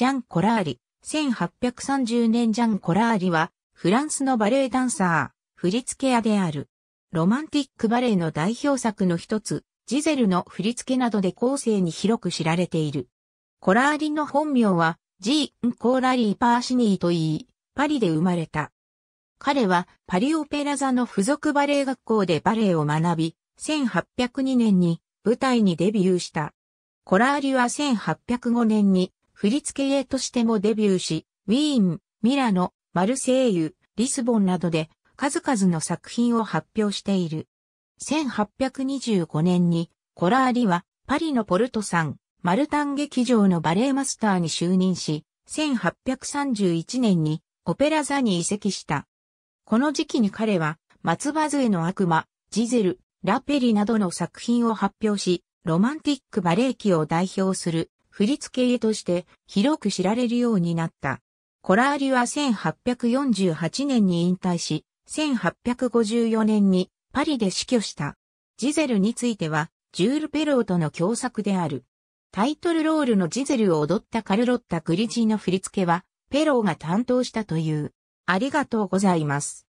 ジャン・コラーリ。1830年ジャン・コラーリは、フランスのバレエダンサー、振付屋である。ロマンティックバレエの代表作の一つ、ジゼルの振付などで後世に広く知られている。コラーリの本名は、ジーン・コーラリー・パーシニーと言い、パリで生まれた。彼はパリオペラ座の付属バレエ学校でバレエを学び、1802年に舞台にデビューした。コラーリは1805年に振付絵としてもデビューし、ウィーン、ミラノ、マルセイユ、リスボンなどで数々の作品を発表している。1825年にコラーリはパリのポルトさん、マルタン劇場のバレエマスターに就任し、1831年にオペラ座に移籍した。この時期に彼は松葉杖の悪魔、ジゼル、ラペリなどの作品を発表し、ロマンティックバレエ期を代表する振付絵として広く知られるようになった。コラーリは1848年に引退し、1854年にパリで死去した。ジゼルについては、ジュール・ペローとの共作である。タイトルロールのジゼルを踊ったカルロッタ・グリジーの振り付けは、ペローが担当したという。ありがとうございます。